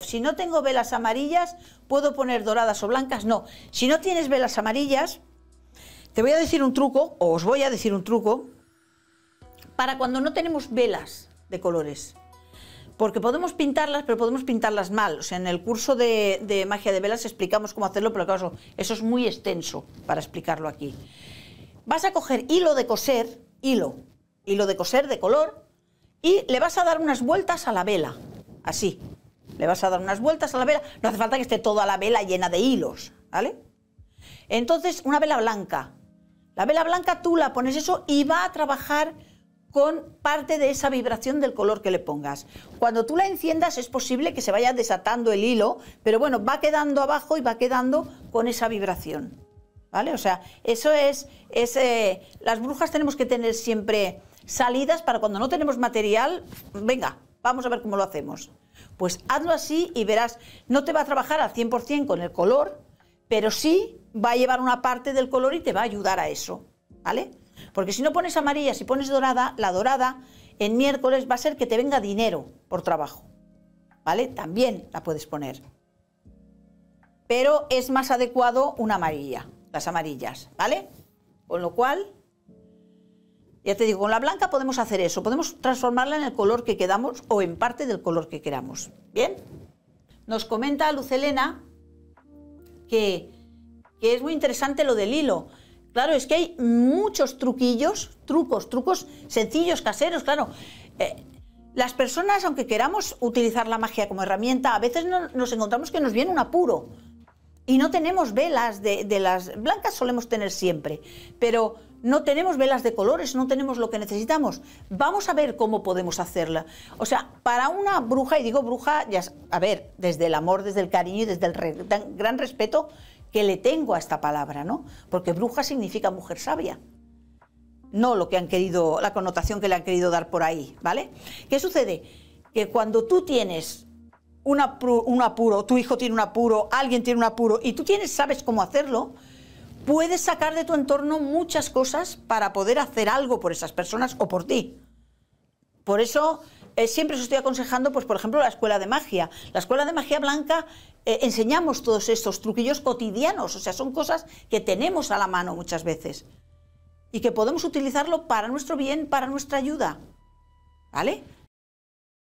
Si no tengo velas amarillas, ¿puedo poner doradas o blancas? No. Si no tienes velas amarillas, te voy a decir un truco, o os voy a decir un truco, para cuando no tenemos velas de colores. Porque podemos pintarlas, pero podemos pintarlas mal. en el curso de, magia de velas explicamos cómo hacerlo, pero claro, eso es muy extenso para explicarlo aquí. Vas a coger hilo de coser, hilo, hilo de coser de color, y le vas a dar unas vueltas a la vela, así, le vas a dar unas vueltas a la vela, no hace falta que esté toda la vela llena de hilos, ¿vale? Entonces, una vela blanca. La vela blanca tú la pones eso y va a trabajar con parte de esa vibración del color que le pongas. Cuando tú la enciendas es posible que se vaya desatando el hilo, pero bueno, va quedando abajo y va quedando con esa vibración. ¿Vale? O sea, eso es, eh, las brujas tenemos que tener siempre salidas para cuando no tenemos material, venga, vamos a ver cómo lo hacemos. Pues hazlo así y verás, no te va a trabajar al 100% con el color, pero sí va a llevar una parte del color y te va a ayudar a eso, ¿vale? Porque si no pones amarilla, si pones dorada, la dorada en miércoles va a ser que te venga dinero por trabajo, ¿vale? También la puedes poner. Pero es más adecuado una amarilla, las amarillas, ¿vale? Con lo cual, ya te digo, con la blanca podemos hacer eso, podemos transformarla en el color que quedamos o en parte del color que queramos. ¿Bien? Nos comenta Luz Elena que, es muy interesante lo del hilo. Claro, es que hay muchos truquillos, trucos, trucos sencillos, caseros, claro. Eh, las personas, aunque queramos utilizar la magia como herramienta, a veces nos encontramos que nos viene un apuro y no tenemos velas de, de, las blancas, solemos tener siempre, pero no tenemos velas de colores, no tenemos lo que necesitamos. Vamos a ver cómo podemos hacerla. O sea, para una bruja, y digo bruja, ya, a ver, desde el amor, desde el cariño y desde el gran respeto que le tengo a esta palabra, ¿no? Porque bruja significa mujer sabia. No lo que han querido, la connotación que le han querido dar por ahí, ¿vale? ¿Qué sucede? Que cuando tú tienes un apuro tu hijo tiene un apuro, alguien tiene un apuro, y tú tienes, sabes cómo hacerlo, puedes sacar de tu entorno muchas cosas para poder hacer algo por esas personas o por ti. Por eso eh, siempre os estoy aconsejando, pues por ejemplo, la escuela de magia. La escuela de magia blanca eh, enseñamos todos estos truquillos cotidianos, o sea, son cosas que tenemos a la mano muchas veces y que podemos utilizarlo para nuestro bien, para nuestra ayuda. ¿Vale?